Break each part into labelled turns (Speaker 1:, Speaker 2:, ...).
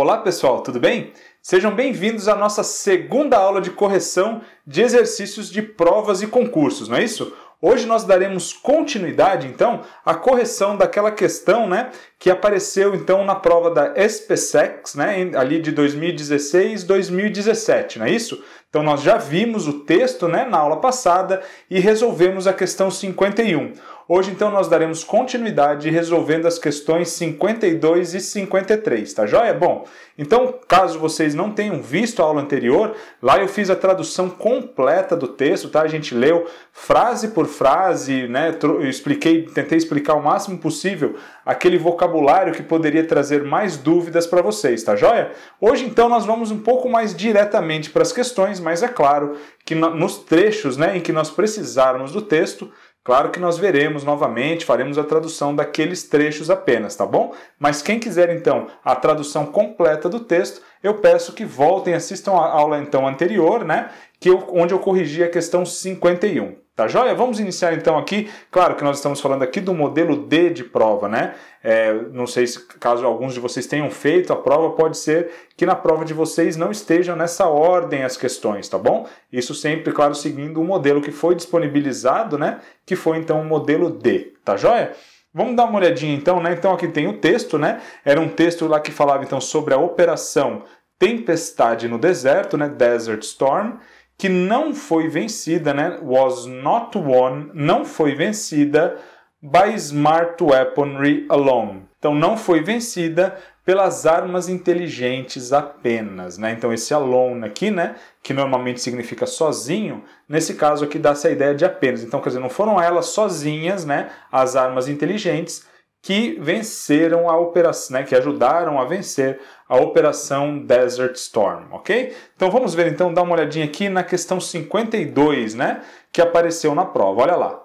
Speaker 1: Olá pessoal, tudo bem? Sejam bem-vindos à nossa segunda aula de correção de exercícios de provas e concursos, não é isso? Hoje nós daremos continuidade, então, à correção daquela questão, né, que apareceu então na prova da SPSEX, né, ali de 2016, 2017, não é isso? Então nós já vimos o texto, né, na aula passada e resolvemos a questão 51. Hoje, então, nós daremos continuidade resolvendo as questões 52 e 53, tá joia? Bom, então, caso vocês não tenham visto a aula anterior, lá eu fiz a tradução completa do texto, tá? A gente leu frase por frase, né? Eu expliquei, tentei explicar o máximo possível aquele vocabulário que poderia trazer mais dúvidas para vocês, tá joia? Hoje, então, nós vamos um pouco mais diretamente para as questões, mas é claro que nos trechos né, em que nós precisarmos do texto, Claro que nós veremos novamente, faremos a tradução daqueles trechos apenas, tá bom? Mas quem quiser então a tradução completa do texto, eu peço que voltem, assistam a aula então anterior, né? Que eu, onde eu corrigi a questão 51. Tá joia? Vamos iniciar então aqui. Claro que nós estamos falando aqui do modelo D de prova, né? É, não sei se caso alguns de vocês tenham feito a prova, pode ser que na prova de vocês não estejam nessa ordem as questões, tá bom? Isso sempre, claro, seguindo o modelo que foi disponibilizado, né? Que foi então o modelo D, tá joia? Vamos dar uma olhadinha então, né? Então aqui tem o texto, né? Era um texto lá que falava então sobre a operação Tempestade no Deserto, né? Desert Storm que não foi vencida, né? Was not won, não foi vencida by smart weaponry alone. Então não foi vencida pelas armas inteligentes apenas, né? Então esse alone aqui, né, que normalmente significa sozinho, nesse caso aqui dá essa ideia de apenas. Então, quer dizer, não foram elas sozinhas, né, as armas inteligentes que venceram a operação, né, que ajudaram a vencer a operação Desert Storm, ok? Então vamos ver então, dar uma olhadinha aqui na questão 52, né, que apareceu na prova. Olha lá.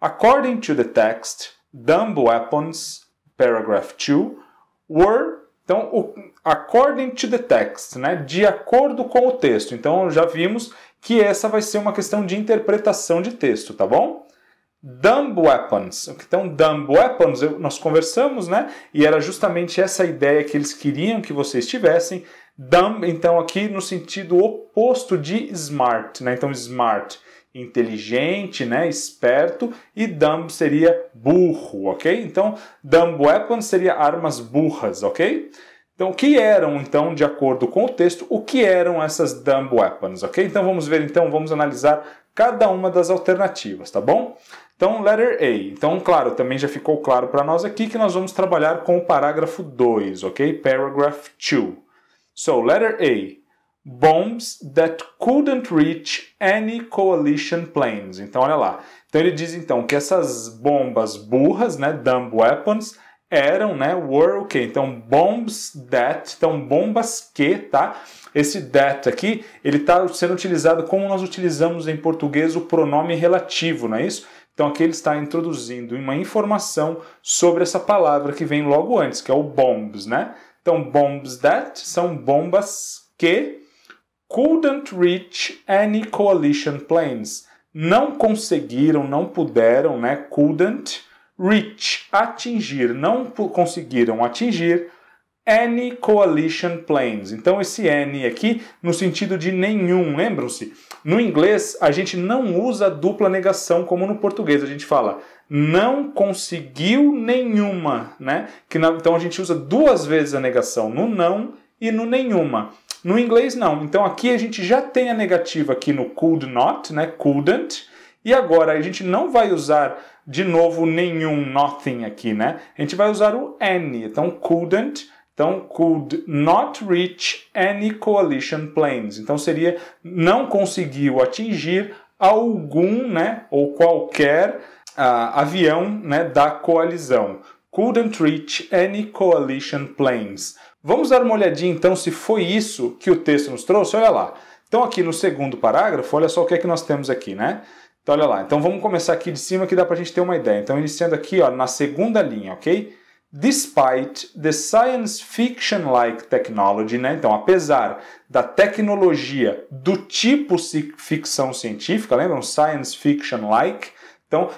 Speaker 1: According to the text, dumb weapons, paragraph 2, were então, o, according to the text, né, de acordo com o texto. Então já vimos que essa vai ser uma questão de interpretação de texto, tá bom? Dumb Weapons. Então, Dumb Weapons, eu, nós conversamos, né? E era justamente essa ideia que eles queriam que vocês tivessem. Dumb, então, aqui no sentido oposto de smart, né? Então, smart, inteligente, né? Esperto. E dumb seria burro, ok? Então, Dumb Weapons seria armas burras, ok? Então, o que eram, então, de acordo com o texto, o que eram essas Dumb Weapons, ok? Então, vamos ver, então, vamos analisar cada uma das alternativas, tá bom? Então, letter A. Então, claro, também já ficou claro para nós aqui que nós vamos trabalhar com o parágrafo 2, ok? Paragraph 2. So, letter A. Bombs that couldn't reach any coalition planes. Então, olha lá. Então, ele diz então que essas bombas burras, né, dumb weapons, eram, né, were o quê? Então, bombs that, então bombas que, tá? Esse that aqui, ele está sendo utilizado como nós utilizamos em português o pronome relativo, não é isso? Então aqui ele está introduzindo uma informação sobre essa palavra que vem logo antes, que é o bombs, né? Então, bombs that são bombas que couldn't reach any coalition planes. Não conseguiram, não puderam, né? Couldn't reach, atingir, não conseguiram atingir any coalition planes. Então esse any aqui no sentido de nenhum, lembram-se? No inglês a gente não usa dupla negação como no português, a gente fala não conseguiu nenhuma, né? Que na, então a gente usa duas vezes a negação no não e no nenhuma. No inglês não. Então aqui a gente já tem a negativa aqui no could not, né? Couldn't e agora a gente não vai usar de novo nenhum nothing aqui, né? A gente vai usar o any. Então couldn't, então could not reach any coalition planes. Então seria não conseguiu atingir algum, né, ou qualquer uh, avião, né, da coalizão. Couldn't reach any coalition planes. Vamos dar uma olhadinha então se foi isso que o texto nos trouxe. Olha lá. Então aqui no segundo parágrafo, olha só o que é que nós temos aqui, né? Então olha lá, então vamos começar aqui de cima que dá para a gente ter uma ideia. Então iniciando aqui ó, na segunda linha, ok? Despite the science fiction-like technology, né? Então apesar da tecnologia do tipo ficção científica, lembram? Science fiction-like, então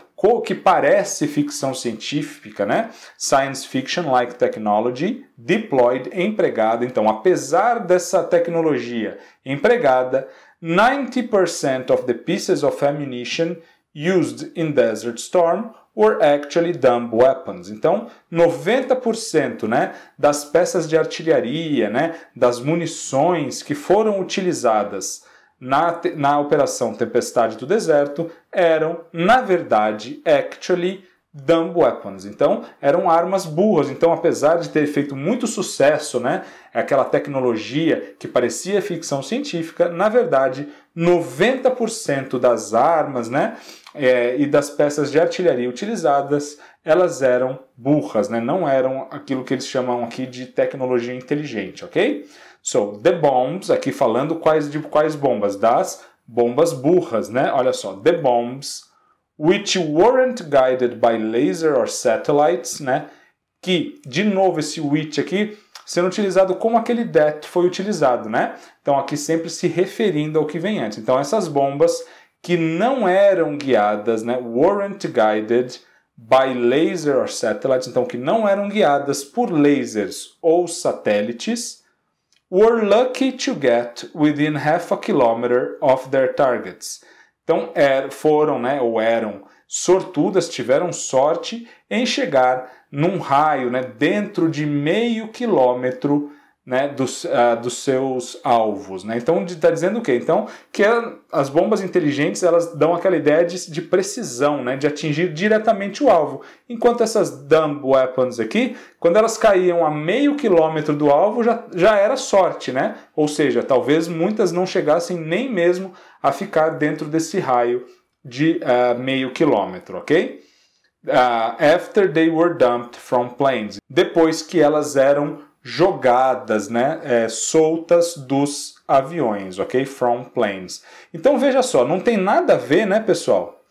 Speaker 1: que parece ficção científica, né? Science fiction-like technology deployed, empregada. Então, apesar dessa tecnologia empregada, 90% of the pieces of ammunition used in Desert Storm were actually dumb weapons. Então, 90% né, das peças de artilharia, né, das munições que foram utilizadas na, na Operação Tempestade do Deserto eram, na verdade, actually dumb weapons. Então, eram armas burras. Então, apesar de ter feito muito sucesso, né, aquela tecnologia que parecia ficção científica, na verdade, 90% das armas, né, é, e das peças de artilharia utilizadas, elas eram burras, né? Não eram aquilo que eles chamam aqui de tecnologia inteligente, ok? So, the bombs, aqui falando quais de quais bombas, das bombas burras, né? Olha só, the bombs which weren't guided by laser or satellites, né? Que, de novo, esse which aqui sendo utilizado como aquele that foi utilizado, né? Então aqui sempre se referindo ao que vem antes. Então essas bombas que não eram guiadas, né? Weren't guided by laser or satellites, então que não eram guiadas por lasers ou satélites, were lucky to get within half a kilometer of their targets. Então er, foram, né, ou eram sortudas, tiveram sorte em chegar num raio né, dentro de meio quilômetro né, dos, uh, dos seus alvos. Né? Então, está dizendo o quê? Então, que é, as bombas inteligentes elas dão aquela ideia de, de precisão, né, de atingir diretamente o alvo. Enquanto essas dumb weapons aqui, quando elas caíam a meio quilômetro do alvo, já, já era sorte, né? Ou seja, talvez muitas não chegassem nem mesmo a ficar dentro desse raio de uh, meio quilômetro, ok? Uh, after they were dumped from planes. Depois que elas eram jogadas né, é, soltas dos aviões, ok? From planes. Então veja só, não tem nada a ver, né, pessoal?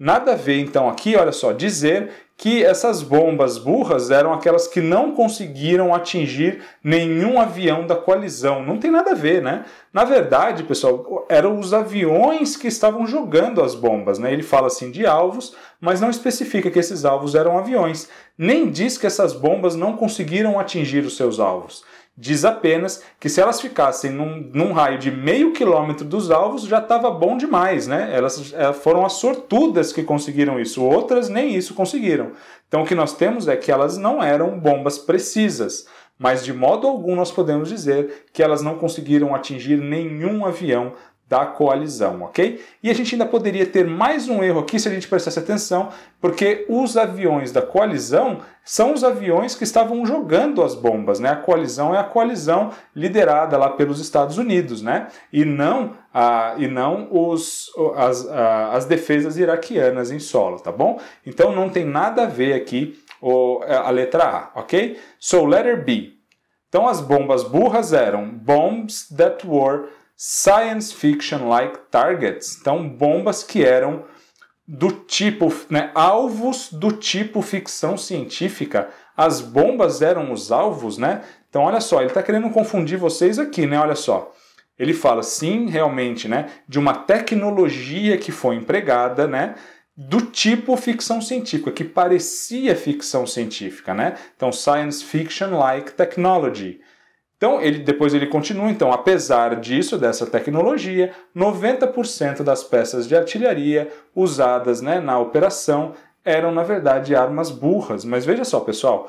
Speaker 1: Nada a ver, então, aqui, olha só, dizer que essas bombas burras eram aquelas que não conseguiram atingir nenhum avião da coalizão. Não tem nada a ver, né? Na verdade, pessoal, eram os aviões que estavam jogando as bombas, né? Ele fala assim de alvos, mas não especifica que esses alvos eram aviões. Nem diz que essas bombas não conseguiram atingir os seus alvos. Diz apenas que se elas ficassem num, num raio de meio quilômetro dos alvos já estava bom demais, né? Elas, elas eh, foram as sortudas que conseguiram isso, outras nem isso conseguiram. Então o que nós temos é que elas não eram bombas precisas, mas de modo algum nós podemos dizer que elas não conseguiram atingir nenhum avião da coalizão, ok? E a gente ainda poderia ter mais um erro aqui se a gente prestasse atenção, porque os aviões da coalizão são os aviões que estavam jogando as bombas, né? A coalizão é a coalizão liderada lá pelos Estados Unidos, né? E não, a e não os, as, as defesas iraquianas em solo, tá bom? Então não tem nada a ver aqui o, a letra A, ok? So letter B. Então as bombas burras eram bombs that were science fiction-like targets, então bombas que eram do tipo, né, alvos do tipo ficção científica. As bombas eram os alvos, né? Então olha só, ele está querendo confundir vocês aqui, né? Olha só. Ele fala sim, realmente, né, de uma tecnologia que foi empregada, né, do tipo ficção científica, que parecia ficção científica, né? Então science fiction like technology. Então, ele, depois ele continua, então, apesar disso, dessa tecnologia, 90% das peças de artilharia usadas né, na operação eram, na verdade, armas burras. Mas veja só, pessoal,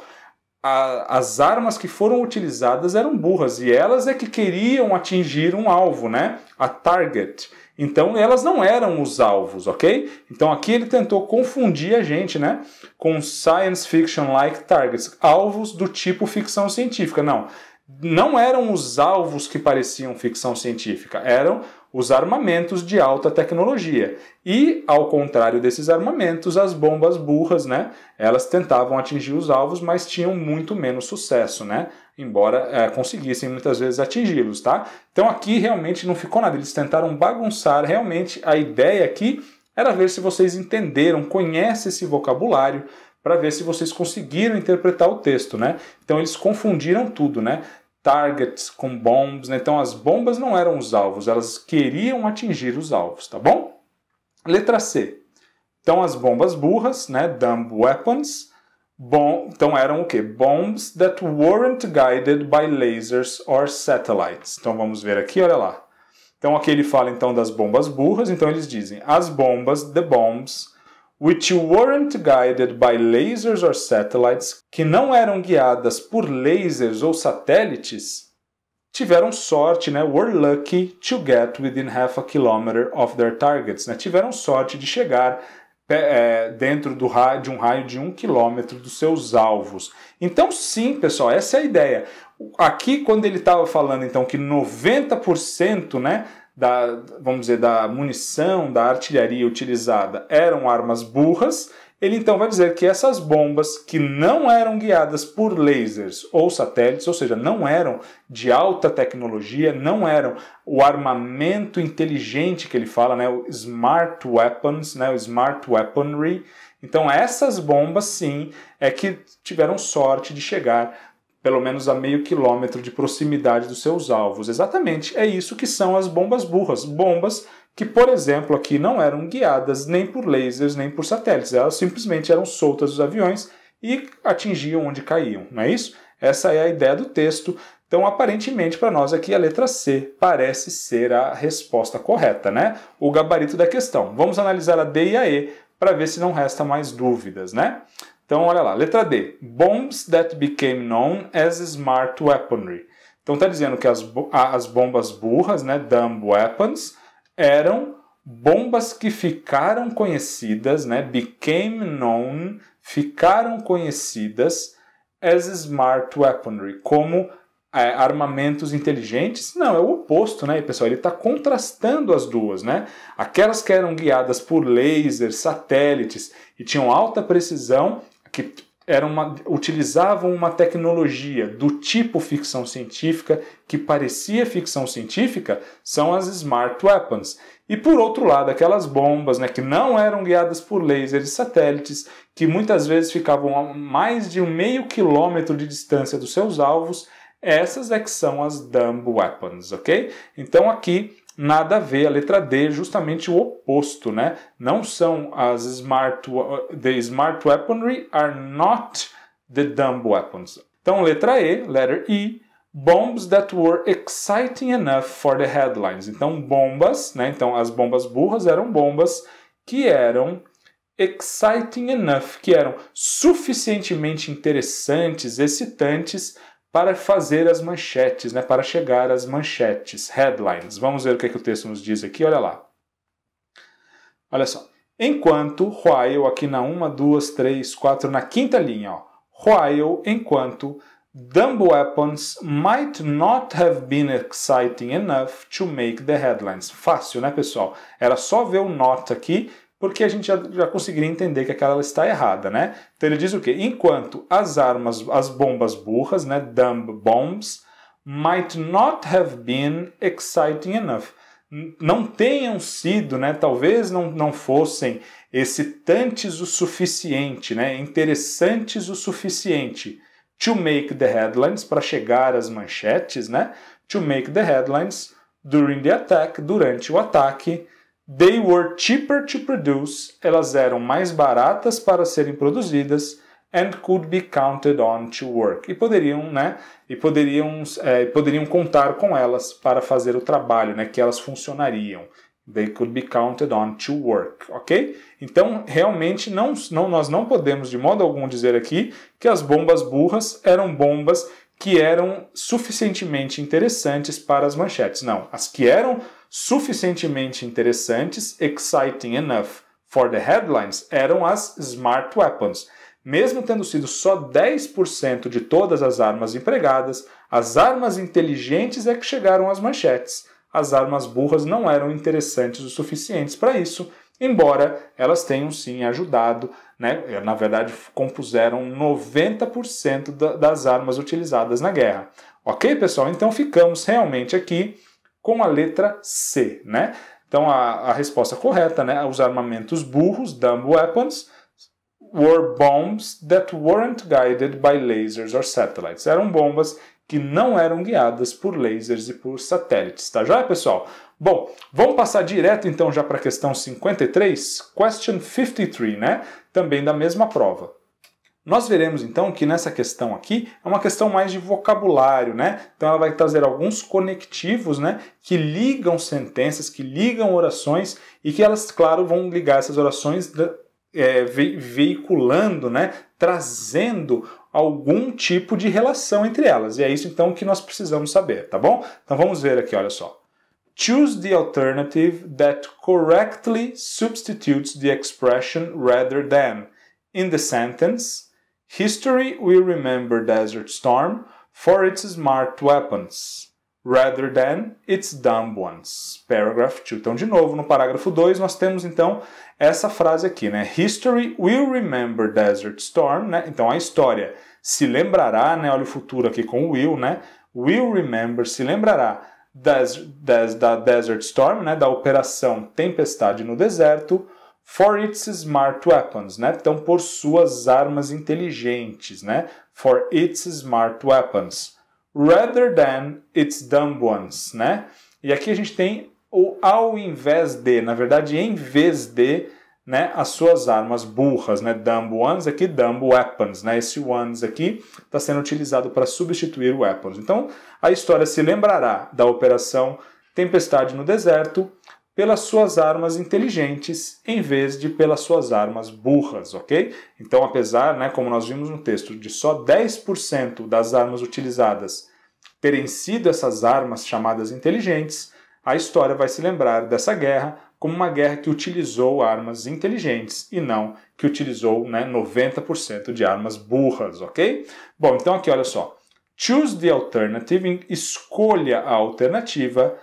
Speaker 1: a, as armas que foram utilizadas eram burras e elas é que queriam atingir um alvo, né? A target. Então, elas não eram os alvos, ok? Então, aqui ele tentou confundir a gente, né? Com science fiction-like targets, alvos do tipo ficção científica. Não, não eram os alvos que pareciam ficção científica, eram os armamentos de alta tecnologia. E, ao contrário desses armamentos, as bombas burras, né? Elas tentavam atingir os alvos, mas tinham muito menos sucesso, né? Embora é, conseguissem muitas vezes atingi-los, tá? Então aqui realmente não ficou nada. Eles tentaram bagunçar realmente a ideia aqui era ver se vocês entenderam, conhecem esse vocabulário, para ver se vocês conseguiram interpretar o texto, né? Então eles confundiram tudo, né? targets com bombs, né? então as bombas não eram os alvos, elas queriam atingir os alvos, tá bom? Letra C. Então as bombas burras, né, dumb weapons, bom, então eram o que? Bombs that weren't guided by lasers or satellites. Então vamos ver aqui, olha lá. Então aqui ele fala então das bombas burras, então eles dizem as bombas, the bombs which weren't guided by lasers or satellites, que não eram guiadas por lasers ou satélites, tiveram sorte, né? Were lucky to get within half a kilometer of their targets, né? Tiveram sorte de chegar é, dentro do raio, de um raio de um quilômetro dos seus alvos. Então, sim, pessoal, essa é a ideia. Aqui, quando ele estava falando então que 90% né, da, vamos dizer, da munição, da artilharia utilizada eram armas burras, ele então vai dizer que essas bombas que não eram guiadas por lasers ou satélites, ou seja, não eram de alta tecnologia, não eram o armamento inteligente que ele fala, né, o smart weapons, né, o smart weaponry. Então essas bombas sim é que tiveram sorte de chegar pelo menos a meio quilômetro de proximidade dos seus alvos. Exatamente, é isso que são as bombas burras. Bombas que, por exemplo, aqui não eram guiadas nem por lasers nem por satélites, elas simplesmente eram soltas dos aviões e atingiam onde caíam, não é isso? Essa é a ideia do texto. Então, aparentemente, para nós aqui, a letra C parece ser a resposta correta, né? O gabarito da questão. Vamos analisar a D e a E para ver se não resta mais dúvidas, né? Então, olha lá. Letra D. Bombs that became known as smart weaponry. Então, está dizendo que as, as bombas burras, né, dumb weapons, eram bombas que ficaram conhecidas, né, became known, ficaram conhecidas as smart weaponry, como é, armamentos inteligentes. Não, é o oposto, né, pessoal? Ele está contrastando as duas, né? Aquelas que eram guiadas por lasers, satélites e tinham alta precisão que era uma, utilizavam uma tecnologia do tipo ficção científica que parecia ficção científica são as smart weapons. E por outro lado, aquelas bombas né, que não eram guiadas por lasers satélites, que muitas vezes ficavam a mais de um meio quilômetro de distância dos seus alvos, essas é que são as dumb weapons, ok? Então aqui nada a ver. A letra D é justamente o oposto, né? Não são as smart the smart weaponry are not the dumb weapons. Então letra E, letter E, bombs that were exciting enough for the headlines. Então bombas, né? Então as bombas burras eram bombas que eram exciting enough, que eram suficientemente interessantes, excitantes para fazer as manchetes, né, para chegar às manchetes, headlines. Vamos ver o que, é que o texto nos diz aqui, olha lá. Olha só. Enquanto while, aqui na 1, 2, 3, 4, na quinta linha, ó. While, enquanto, dumb weapons might not have been exciting enough to make the headlines. Fácil, né, pessoal? Era só ver o not aqui porque a gente já, já conseguiria entender que aquela está errada, né? Então ele diz o quê? Enquanto as armas, as bombas burras, né, dumb bombs, might not have been exciting enough. Não tenham sido, né, talvez não, não fossem excitantes o suficiente, né, interessantes o suficiente to make the headlines, para chegar às manchetes, né, to make the headlines during the attack, durante o ataque, They were cheaper to produce, elas eram mais baratas para serem produzidas, and could be counted on to work. E poderiam, né? E poderiam, é, poderiam contar com elas para fazer o trabalho, né? Que elas funcionariam. They could be counted on to work, ok? Então, realmente, não, não, nós não podemos de modo algum dizer aqui que as bombas burras eram bombas que eram suficientemente interessantes para as manchetes. Não, as que eram suficientemente interessantes, exciting enough for the headlines, eram as smart weapons. Mesmo tendo sido só 10% de todas as armas empregadas, as armas inteligentes é que chegaram às manchetes. As armas burras não eram interessantes o suficientes para isso, embora elas tenham sim ajudado, né? na verdade compuseram 90% das armas utilizadas na guerra. Ok, pessoal? Então ficamos realmente aqui com a letra C, né? Então a, a resposta correta, né? Os armamentos burros, dumb weapons, were bombs that weren't guided by lasers or satellites. Eram bombas que não eram guiadas por lasers e por satélites, tá já, pessoal? Bom, vamos passar direto então já para a questão 53, question 53, né? Também da mesma prova. Nós veremos então que nessa questão aqui é uma questão mais de vocabulário, né? Então ela vai trazer alguns conectivos, né, que ligam sentenças, que ligam orações e que elas, claro, vão ligar essas orações é, ve veiculando, né, trazendo algum tipo de relação entre elas. E é isso então que nós precisamos saber, tá bom? Então vamos ver aqui, olha só. Choose the alternative that correctly substitutes the expression rather than in the sentence History will remember Desert Storm for its smart weapons, rather than its dumb ones. Paragraph 2. Então, de novo, no parágrafo 2, nós temos então essa frase aqui, né? History will remember Desert Storm, né? Então, a história se lembrará, né? Olha o futuro aqui com will, né? Will remember, se lembrará das, das, da Desert Storm, né? Da operação Tempestade no Deserto, For its smart weapons, né? Então, por suas armas inteligentes, né? For its smart weapons. Rather than its dumb ones, né? E aqui a gente tem o ao invés de, na verdade, em vez de, né? As suas armas burras, né? Dumb ones aqui, dumb weapons, né? Esse ones aqui está sendo utilizado para substituir weapons. Então, a história se lembrará da operação Tempestade no Deserto, pelas suas armas inteligentes em vez de pelas suas armas burras, ok? Então, apesar, né, como nós vimos no texto, de só 10% das armas utilizadas terem sido essas armas chamadas inteligentes, a história vai se lembrar dessa guerra como uma guerra que utilizou armas inteligentes e não que utilizou né, 90% de armas burras, ok? Bom, então aqui olha só. Choose the alternative, escolha a alternativa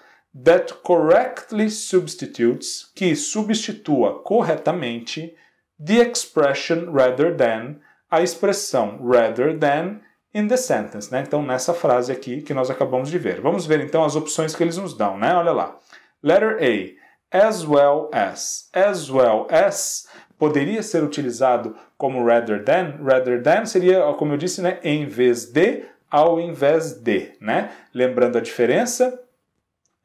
Speaker 1: that correctly substitutes, que substitua corretamente, the expression rather than, a expressão rather than in the sentence. Né? Então, nessa frase aqui que nós acabamos de ver. Vamos ver então as opções que eles nos dão, né? Olha lá. Letter A, as well as. As well as poderia ser utilizado como rather than. Rather than seria, como eu disse, né, em vez de, ao invés de, né? Lembrando a diferença,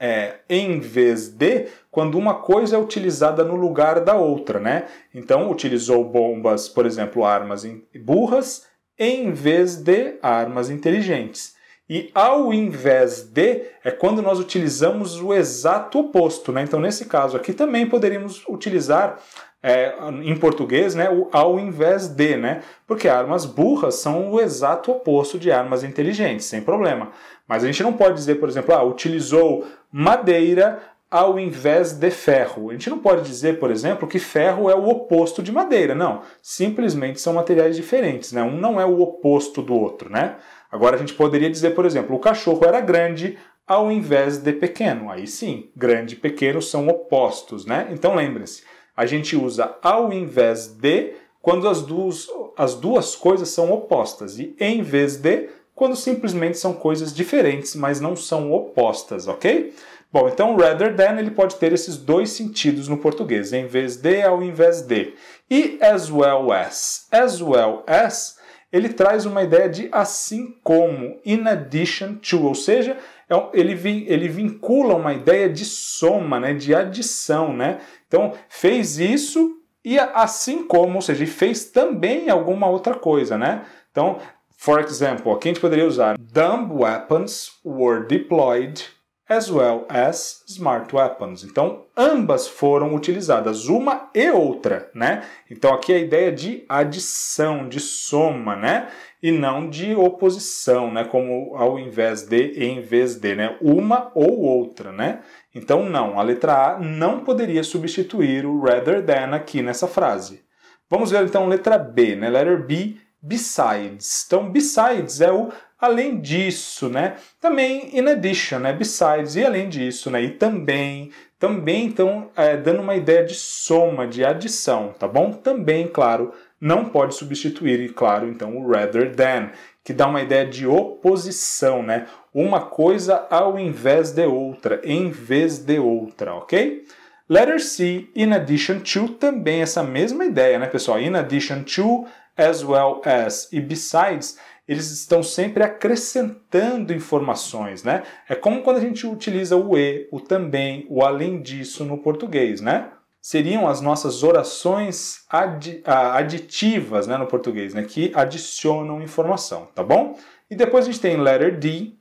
Speaker 1: é, em vez de, quando uma coisa é utilizada no lugar da outra, né? Então, utilizou bombas, por exemplo, armas burras, em vez de armas inteligentes. E ao invés de é quando nós utilizamos o exato oposto, né? Então, nesse caso aqui também poderíamos utilizar é, em português, né, o ao invés de, né? Porque armas burras são o exato oposto de armas inteligentes, sem problema. Mas a gente não pode dizer, por exemplo, ah, utilizou madeira ao invés de ferro. A gente não pode dizer, por exemplo, que ferro é o oposto de madeira, não. Simplesmente são materiais diferentes, né? Um não é o oposto do outro, né? Agora a gente poderia dizer, por exemplo, o cachorro era grande ao invés de pequeno. Aí sim, grande e pequeno são opostos, né? Então lembre-se, a gente usa ao invés de quando as duas, as duas coisas são opostas e em vez de quando simplesmente são coisas diferentes, mas não são opostas, ok? Bom, então rather than ele pode ter esses dois sentidos no português, em vez de ao invés de. E as well as. As well as ele traz uma ideia de assim como, in addition to, ou seja, é ele, ele vincula uma ideia de soma, né, de adição. Né? Então, fez isso e assim como, ou seja, fez também alguma outra coisa. Né? Então, for example, aqui a gente poderia usar dumb weapons were deployed as well as smart weapons. Então, ambas foram utilizadas, uma e outra, né? Então, aqui é a ideia de adição, de soma, né? E não de oposição, né? Como ao invés de, em vez de, né? Uma ou outra, né? Então, não, a letra A não poderia substituir o rather than aqui nessa frase. Vamos ver então a letra B, né? Letter B besides. Então, besides é o além disso, né? Também in addition, né? Besides e além disso, né? E também, também, então, é, dando uma ideia de soma, de adição, tá bom? Também, claro, não pode substituir, claro, então, o rather than, que dá uma ideia de oposição, né? Uma coisa ao invés de outra, em vez de outra, ok? Letter C, in addition to, também essa mesma ideia, né, pessoal? In addition to, as well as e besides, eles estão sempre acrescentando informações, né? É como quando a gente utiliza o e, o também, o além disso no português, né? Seriam as nossas orações aditivas né, no português, né, que adicionam informação, tá bom? E depois a gente tem letter D,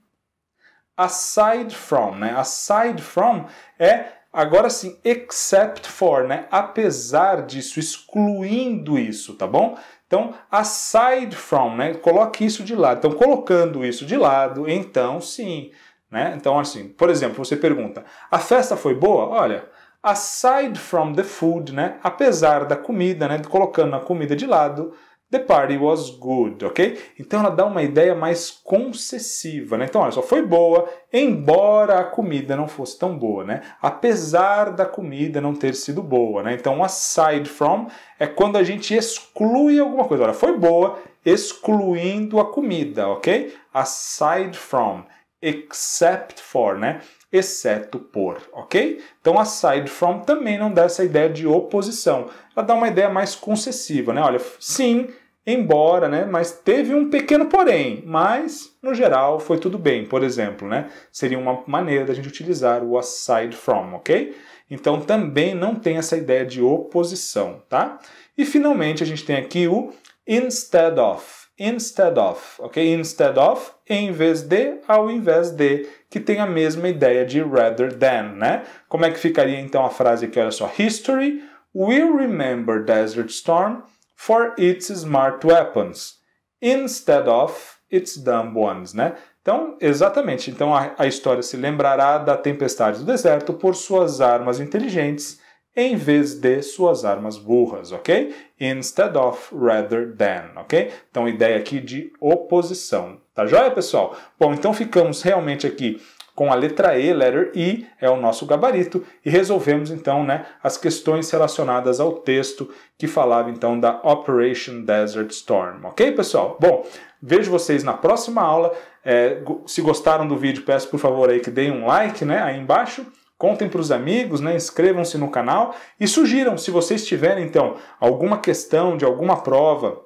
Speaker 1: aside from, né? Aside from é agora sim, except for, né? Apesar disso, excluindo isso, tá bom? Então, aside from, né? Coloque isso de lado. Então, colocando isso de lado, então sim, né? Então, assim, por exemplo, você pergunta: "A festa foi boa?" Olha, aside from the food, né? Apesar da comida, né? Colocando a comida de lado, The party was good, ok? Então ela dá uma ideia mais concessiva, né? Então, olha, só foi boa, embora a comida não fosse tão boa, né? Apesar da comida não ter sido boa, né? Então, aside from é quando a gente exclui alguma coisa. Olha, foi boa, excluindo a comida, ok? Aside from, except for, né? Exceto por, ok? Então, aside from também não dá essa ideia de oposição. Ela dá uma ideia mais concessiva, né? Olha, sim, embora, né? Mas teve um pequeno porém, mas no geral foi tudo bem, por exemplo, né? Seria uma maneira da gente utilizar o aside from, ok? Então também não tem essa ideia de oposição, tá? E finalmente a gente tem aqui o instead of. Instead of, ok? Instead of, em vez de, ao invés de, que tem a mesma ideia de rather than, né? Como é que ficaria então a frase aqui? Olha só: History will remember Desert Storm for its smart weapons, instead of its dumb ones, né? Então, exatamente. Então, a, a, história se lembrará da tempestade do deserto por suas armas inteligentes em vez de suas armas burras, ok? Instead of, rather than, ok? Então, ideia aqui de oposição. Tá joia, pessoal? Bom, então ficamos realmente aqui com a letra E, letter E, é o nosso gabarito, e resolvemos então né, as questões relacionadas ao texto que falava então da Operation Desert Storm. Ok, pessoal? Bom, vejo vocês na próxima aula. É, se gostaram do vídeo, peço por favor aí que deem um like né, aí embaixo. Contem para os amigos, né, inscrevam-se no canal e sugiram, se vocês tiverem então alguma questão de alguma prova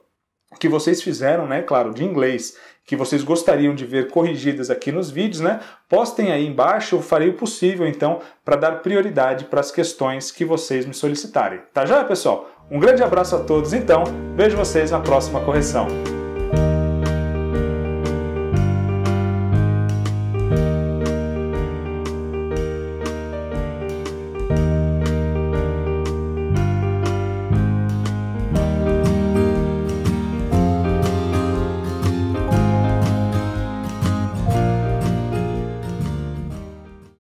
Speaker 1: que vocês fizeram, né, claro, de inglês, que vocês gostariam de ver corrigidas aqui nos vídeos, né? Postem aí embaixo, eu farei o possível então para dar prioridade para as questões que vocês me solicitarem. Tá já, pessoal? Um grande abraço a todos então. Vejo vocês na próxima correção.